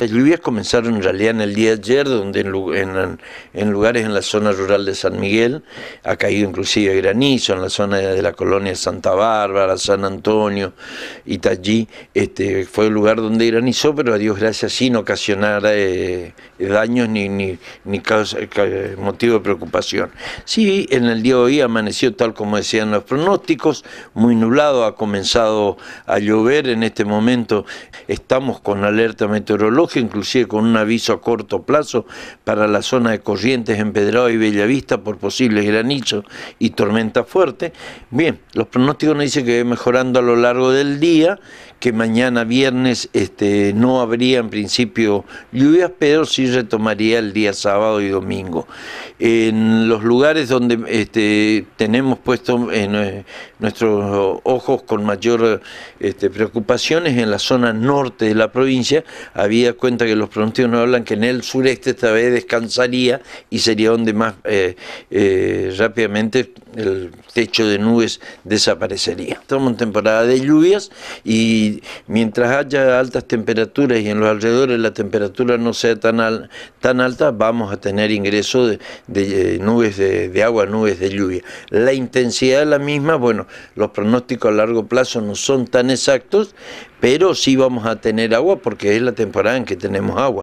Las lluvias comenzaron en realidad en el día de ayer, donde en, lugares en la zona rural de San Miguel ha caído inclusive granizo, en la zona de la colonia Santa Bárbara, San Antonio, Itallí, este, fue el lugar donde granizo pero a Dios gracias sin ocasionar eh, daños ni, ni, ni causa, motivo de preocupación. Sí, en el día de hoy amaneció tal como decían los pronósticos, muy nublado, ha comenzado a llover en este momento, estamos con alerta meteorológica, inclusive con un aviso a corto plazo para la zona de Corrientes, Empedrado y Bellavista por posibles granizos y tormenta fuerte. Bien, los pronósticos nos dicen que va mejorando a lo largo del día, que mañana viernes este, no habría en principio lluvias, pero sí retomaría el día sábado y domingo. En los lugares donde este, tenemos puesto eh, nuestros ojos con mayor este, preocupaciones preocupación en la zona norte de la provincia, había cuenta que los pronósticos no hablan que en el sureste esta vez descansaría y sería donde más eh, eh, rápidamente el techo de nubes desaparecería. Estamos en temporada de lluvias y mientras haya altas temperaturas y en los alrededores la temperatura no sea tan, tan alta, vamos a tener ingreso de, eh, nubes de, de, agua, nubes de lluvia. La intensidad es la misma, bueno, los pronósticos a largo plazo no son tan exactos, pero sí vamos a tener agua porque es la temporada en que tenemos agua.